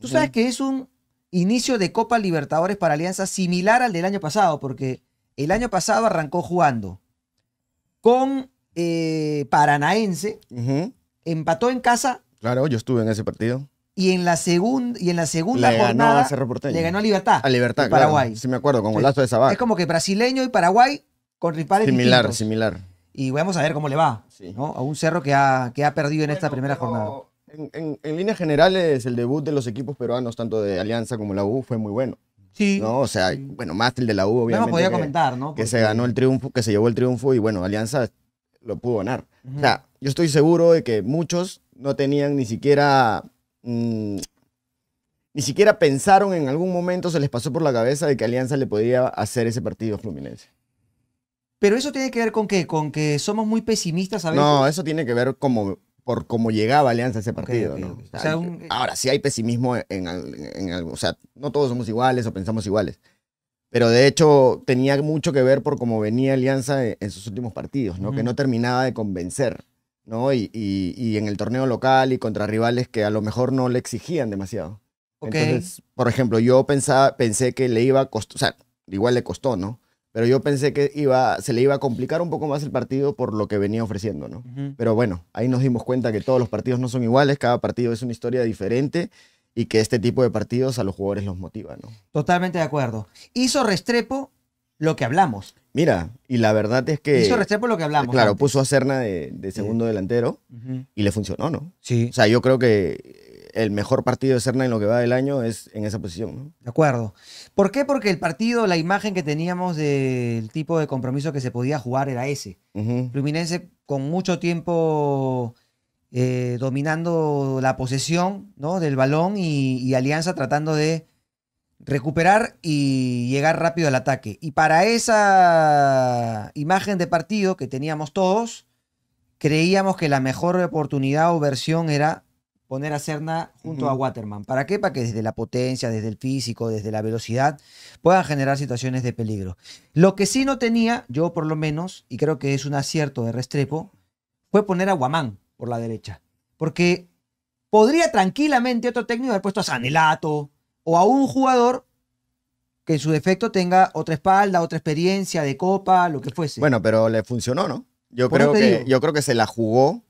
Tú sabes que es un inicio de Copa Libertadores para Alianza similar al del año pasado, porque el año pasado arrancó jugando con eh, Paranaense, empató en casa. Claro, yo estuve en ese partido. Y en la, segunda y en la segunda jornada le ganó a Libertad. A Libertad, Paraguay. me acuerdo, con golazo de Sabá. Es como que brasileño y Paraguay con rivales Similar, distintos. similar. Y vamos a ver cómo le va a un cerro que ha, perdido en esta primera jornada. En, líneas generales, el debut de los equipos peruanos, tanto de Alianza como la U, fue muy bueno. Sí. ¿no? O sea, bueno, más el de la U, obviamente. No podía comentar, ¿no? Que se ganó el triunfo, que se llevó el triunfo y bueno, Alianza lo pudo ganar. O sea, yo estoy seguro de que muchos no tenían ni siquiera. Mm, ni siquiera pensaron en algún momento, se les pasó por la cabeza de que Alianza le podía hacer ese partido a Fluminense. Pero eso tiene que ver con qué, con que somos muy pesimistas a veces. No, eso tiene que ver como por cómo llegaba Alianza a ese partido. ¿no? Ahora, sí hay pesimismo en, en, algo. O sea, no todos somos iguales o pensamos iguales. Pero de hecho, tenía mucho que ver por cómo venía Alianza en, sus últimos partidos, ¿no? Que no terminaba de convencer, ¿no? Y, y, en el torneo local y contra rivales que a lo mejor no le exigían demasiado. Entonces, por ejemplo, yo pensaba, pensé que le iba a costar, o sea, igual le costó, ¿no? Pero yo pensé que iba, se le iba a complicar un poco más el partido por lo que venía ofreciendo, ¿no? Pero bueno, ahí nos dimos cuenta que todos los partidos no son iguales, cada partido es una historia diferente y que este tipo de partidos a los jugadores los motiva, ¿no? Totalmente de acuerdo. Hizo Restrepo lo que hablamos. Mira, y la verdad es que... Hizo Restrepo lo que hablamos. Claro, puso a Cerna de, segundo delantero y le funcionó, ¿no? Sí. O sea, yo creo que el mejor partido de Serna en lo que va del año es en esa posición. De acuerdo. ¿Por qué? Porque el partido, la imagen que teníamos del tipo de compromiso que se podía jugar era ese. con mucho tiempo eh, dominando la posesión ¿no? del balón y, Alianza tratando de recuperar y llegar rápido al ataque. Y para esa imagen de partido que teníamos todos, creíamos que la mejor oportunidad o versión era poner a Cerna junto a Waterman. ¿Para qué? Para que desde la potencia, desde el físico, desde la velocidad, puedan generar situaciones de peligro. Lo que sí no tenía, yo por lo menos, y creo que es un acierto de Restrepo, fue poner a Guamán por la derecha. Porque podría tranquilamente otro técnico haber puesto a Sanelato o a un jugador que en su defecto tenga otra espalda, otra experiencia de copa, lo que fuese. Bueno, pero le funcionó, ¿no? Yo, creo que, yo creo que se la jugó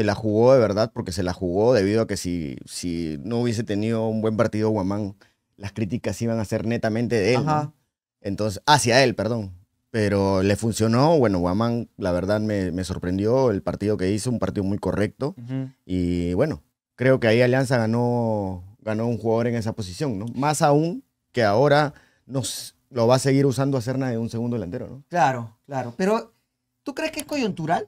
se la jugó de verdad porque se la jugó debido a que si, si no hubiese tenido un buen partido Guamán, las críticas iban a ser netamente de él. Entonces, hacia él, perdón. Pero le funcionó. Bueno, Guamán, la verdad, me, sorprendió el partido que hizo, un partido muy correcto. Y bueno, creo que ahí Alianza ganó, ganó un jugador en esa posición, ¿no? Más aún que ahora nos, lo va a seguir usando a nada de un segundo delantero, ¿no? Claro, claro. Pero, ¿tú crees que es coyuntural?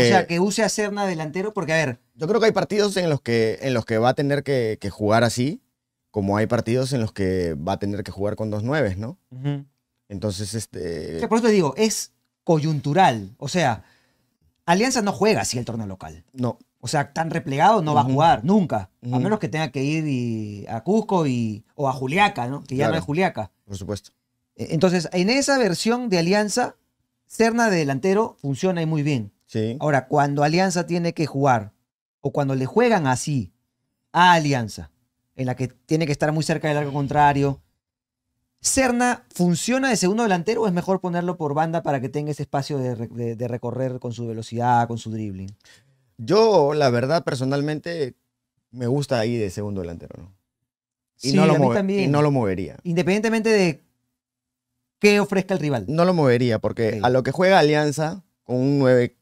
o sea, eh, que use a Serna delantero, porque a ver. Yo creo que hay partidos en los que, en los que va a tener que, jugar así, como hay partidos en los que va a tener que jugar con dos nueves, ¿no? Entonces, este. por eso te digo, es coyuntural. O sea, Alianza no juega así el torneo local. No. O sea, tan replegado no va a jugar, nunca. A menos que tenga que ir a Cusco y, o a Juliaca, ¿no? Que ya no es Juliaca. Por supuesto. Eh, entonces, en esa versión de Alianza, Serna de delantero funciona y muy bien. Ahora, cuando Alianza tiene que jugar, o cuando le juegan así a Alianza, en la que tiene que estar muy cerca del arco contrario, ¿Cerna funciona de segundo delantero o es mejor ponerlo por banda para que tenga ese espacio de, recorrer con su velocidad, con su dribbling? Yo, la verdad, personalmente, me gusta ahí de segundo delantero, Y, sí, no lo y no lo movería. Independientemente de qué ofrezca el rival. No lo movería, porque a lo que juega Alianza, con un 9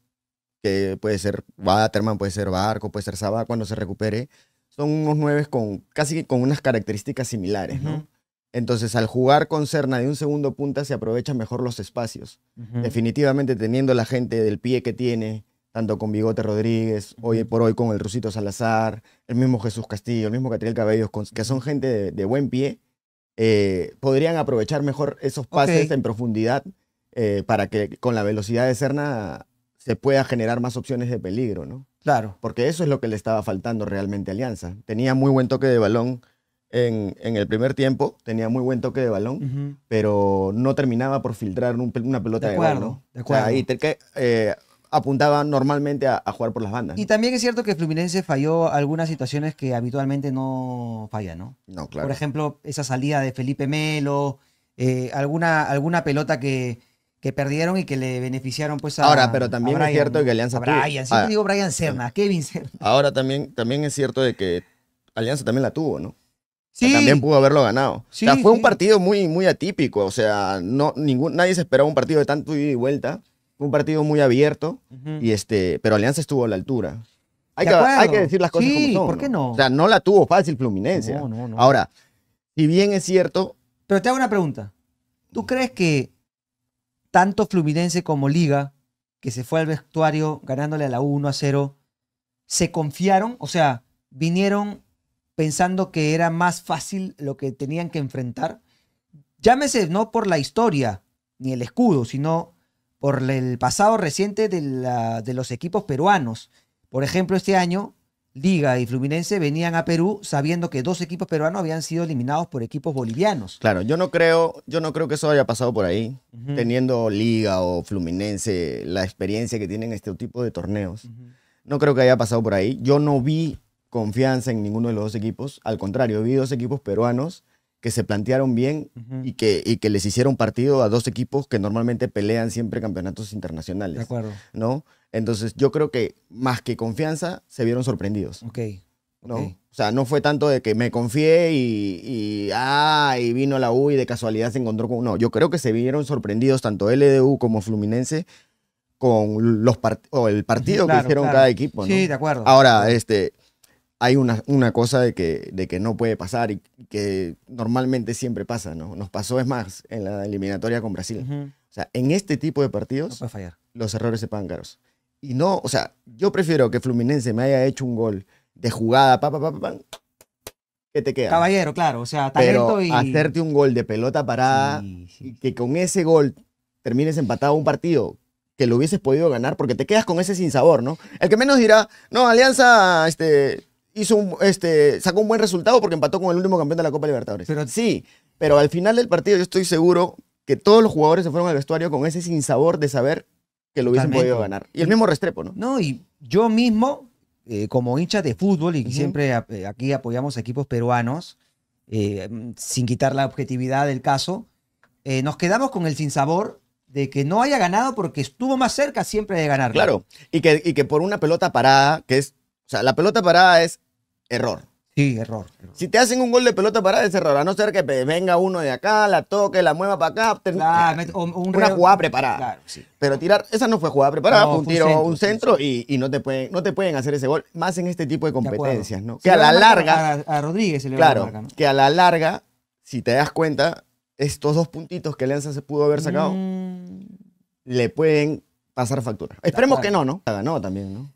que puede ser Waterman, puede ser Barco, puede ser Sabá cuando se recupere, son unos nueve con casi con unas características similares, ¿no? Entonces, al jugar con Cerna de un segundo punta, se aprovechan mejor los espacios. Definitivamente, teniendo la gente del pie que tiene, tanto con Bigote Rodríguez, hoy por hoy con el Rusito Salazar, el mismo Jesús Castillo, el mismo Catriel Cabellos, que son gente de, buen pie, eh, podrían aprovechar mejor esos pases en profundidad eh, para que con la velocidad de Cerna se pueda generar más opciones de peligro, ¿no? Claro. Porque eso es lo que le estaba faltando realmente a Alianza. Tenía muy buen toque de balón en, el primer tiempo, tenía muy buen toque de balón, pero no terminaba por filtrar una pelota de, acuerdo, de acuerdo. Eh, apuntaba normalmente a, jugar por las bandas. Y también es cierto que Fluminense falló algunas situaciones que habitualmente no fallan, ¿no? No, claro. Por ejemplo, esa salida de Felipe Melo, eh, alguna, alguna pelota que que perdieron y que le beneficiaron pues a Ahora, pero también es cierto que Alianza... Brian, siempre ah. digo Brian Serna, Kevin Serna. Ahora también, también es cierto de que Alianza también la tuvo, ¿no? Sí. también pudo haberlo ganado. o sea, fue un partido muy, muy atípico. O sea, no, ningún, nadie se esperaba un partido de tanto ida y vuelta. Fue un partido muy abierto. y este, pero Alianza estuvo a la altura. Hay, que, decir las cosas como son. ¿Por qué no? O sea, no la tuvo fácil Fluminense. No, no, Ahora, si bien es cierto. Pero te hago una pregunta. ¿Tú crees que tanto Fluminense como Liga, que se fue al vestuario ganándole a la 1 a 0, se confiaron, o sea, vinieron pensando que era más fácil lo que tenían que enfrentar. Llámese no por la historia ni el escudo, sino por el pasado reciente de, de los equipos peruanos. Por ejemplo, este año Liga y Fluminense venían a Perú sabiendo que dos equipos peruanos habían sido eliminados por equipos bolivianos. Claro, yo no creo, yo no creo que eso haya pasado por ahí, teniendo Liga o Fluminense, la experiencia que tienen este tipo de torneos. No creo que haya pasado por ahí. Yo no vi confianza en ninguno de los dos equipos. Al contrario, vi dos equipos peruanos que se plantearon bien y, que, y que les hicieron partido a dos equipos que normalmente pelean siempre campeonatos internacionales. De acuerdo. ¿No? Entonces yo creo que más que confianza, se vieron sorprendidos. Ok. ¿no? O sea, no fue tanto de que me confié y, y, ah, y vino la U y de casualidad se encontró con... No, yo creo que se vieron sorprendidos tanto LDU como Fluminense con los o el partido que hicieron cada equipo. ¿no? Sí, de acuerdo. Ahora, este, hay una, una cosa de que, de que no puede pasar y que normalmente siempre pasa, ¿no? Nos pasó, es más, en la eliminatoria con Brasil. O sea, en este tipo de partidos, los errores se caros. Y no, o sea, yo prefiero que Fluminense me haya hecho un gol de jugada, pa, pa, pa, pa, que te queda. Caballero, claro, o sea, talento Pero y... hacerte un gol de pelota parada y que con ese gol termines empatado un partido que lo hubieses podido ganar porque te quedas con ese sin sabor, ¿no? El que menos dirá, no, Alianza este, hizo este, sacó un buen resultado porque empató con el último campeón de la Copa Libertadores. Pero sí, pero al final del partido yo estoy seguro que todos los jugadores se fueron al vestuario con ese sinsabor de saber que lo hubiesen podido ganar. Y el mismo Restrepo, ¿no? No, y yo mismo, eh, como hincha de fútbol, y siempre eh, aquí apoyamos equipos peruanos, eh, sin quitar la objetividad del caso, nos quedamos con el sinsabor de que no haya ganado porque estuvo más cerca siempre de ganar. Claro, y que, y que por una pelota parada, que es o sea, la pelota parada es error. Sí, error, Si te hacen un gol de pelota parada es error, a no ser que pues, venga uno de acá, la toque, la mueva para acá. una jugada preparada. sí. Pero tirar, esa no fue jugada preparada, un tiro, centro, un centro, y, no, te pueden, no te pueden hacer ese gol, más en este tipo de competencias, ¿no? Que a la larga... A, Rodríguez se le Claro, que a la larga, si te das cuenta, estos dos puntitos que Alianza se pudo haber sacado, mm. le pueden pasar factura. Esperemos que no, ¿no? Ganó también, ¿no?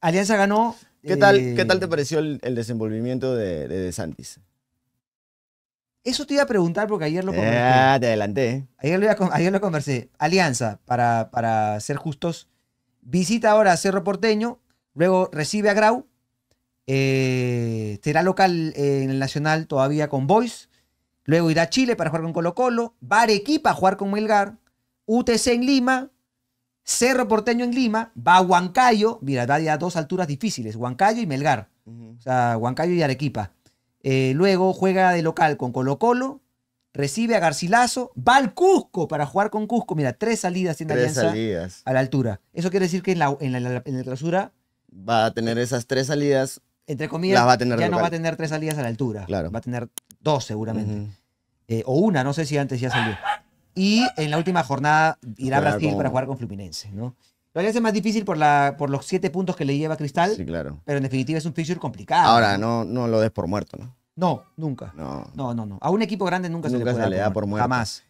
Alianza ganó, ¿Qué, eh, tal, te pareció el, desenvolvimiento de, de, Santis? Eso te iba a preguntar porque ayer lo conversé. Ah, te adelanté. Ayer lo, conversé. Alianza, para, para, ser justos, visita ahora Cerro Porteño, luego recibe a Grau, eh, será local en el Nacional todavía con Boys, luego irá a Chile para jugar con Colo Colo, Arequipa a jugar con Melgar, UTC en Lima, Cerro Porteño en Lima, va a Huancayo, mira, va a dos alturas difíciles, Huancayo y Melgar, o sea, Huancayo y Arequipa. Eh, luego juega de local con Colo Colo, recibe a Garcilaso, va al Cusco para jugar con Cusco, mira, tres salidas en salidas. a la altura. Eso quiere decir que en la, en Va a tener esas tres salidas. Entre comillas, va a tener ya no va a tener tres salidas a la altura, claro. va a tener dos seguramente. Eh, o una, no sé si antes ya salió. Y en la última jornada irá a Brasil para jugar con Fluminense, ¿no? Lo haría más difícil por, la, por los siete puntos que le lleva Cristal. Sí, claro. Pero en definitiva es un fixture complicado. Ahora, no, no lo des por muerto, ¿no? No, nunca. No. No, no, A un equipo grande nunca, se le, puede se le da por muerto. Jamás.